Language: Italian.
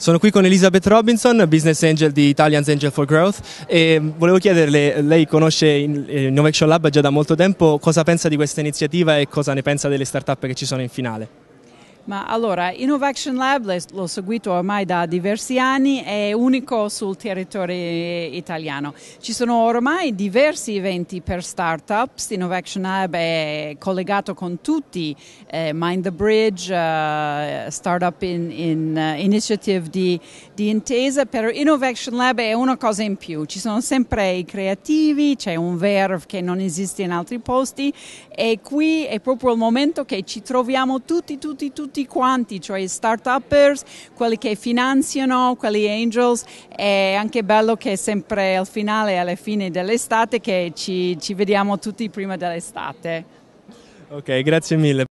Sono qui con Elizabeth Robinson, business angel di Italians Angel for Growth e volevo chiederle, lei conosce Innovation eh, Lab già da molto tempo, cosa pensa di questa iniziativa e cosa ne pensa delle start-up che ci sono in finale? Ma allora, Innovation Lab l'ho seguito ormai da diversi anni, è unico sul territorio italiano. Ci sono ormai diversi eventi per startups, Innovation Lab è collegato con tutti, eh, Mind the Bridge, uh, Startup in, in uh, Initiative di, di, Intesa, però Innovation Lab è una cosa in più, ci sono sempre i creativi, c'è un verve che non esiste in altri posti e qui è proprio il momento che ci troviamo tutti, tutti, tutti tutti quanti, cioè start-uppers, quelli che finanziano, quelli angels. È anche bello che sempre al finale, alla fine dell'estate, che ci, ci vediamo tutti prima dell'estate. Ok, grazie mille.